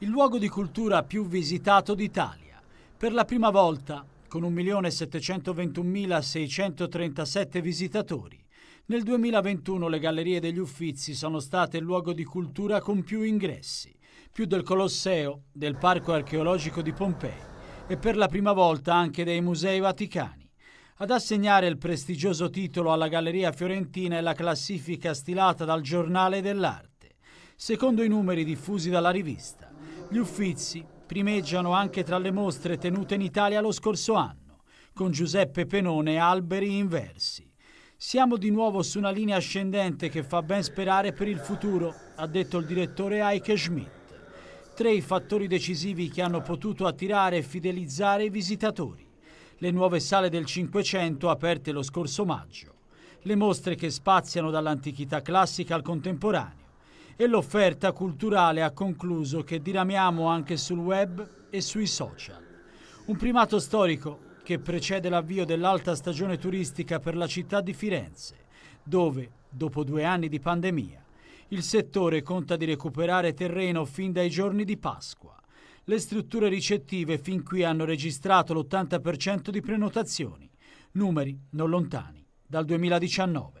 il luogo di cultura più visitato d'Italia. Per la prima volta, con 1.721.637 visitatori, nel 2021 le Gallerie degli Uffizi sono state il luogo di cultura con più ingressi, più del Colosseo, del Parco archeologico di Pompei e per la prima volta anche dei Musei Vaticani. Ad assegnare il prestigioso titolo alla Galleria Fiorentina è la classifica stilata dal Giornale dell'Arte, secondo i numeri diffusi dalla rivista. Gli Uffizi primeggiano anche tra le mostre tenute in Italia lo scorso anno, con Giuseppe Penone Alberi Inversi. Siamo di nuovo su una linea ascendente che fa ben sperare per il futuro, ha detto il direttore Heike Schmidt. Tre i fattori decisivi che hanno potuto attirare e fidelizzare i visitatori. Le nuove sale del Cinquecento aperte lo scorso maggio. Le mostre che spaziano dall'antichità classica al contemporaneo e l'offerta culturale ha concluso che diramiamo anche sul web e sui social. Un primato storico che precede l'avvio dell'alta stagione turistica per la città di Firenze, dove, dopo due anni di pandemia, il settore conta di recuperare terreno fin dai giorni di Pasqua. Le strutture ricettive fin qui hanno registrato l'80% di prenotazioni, numeri non lontani dal 2019.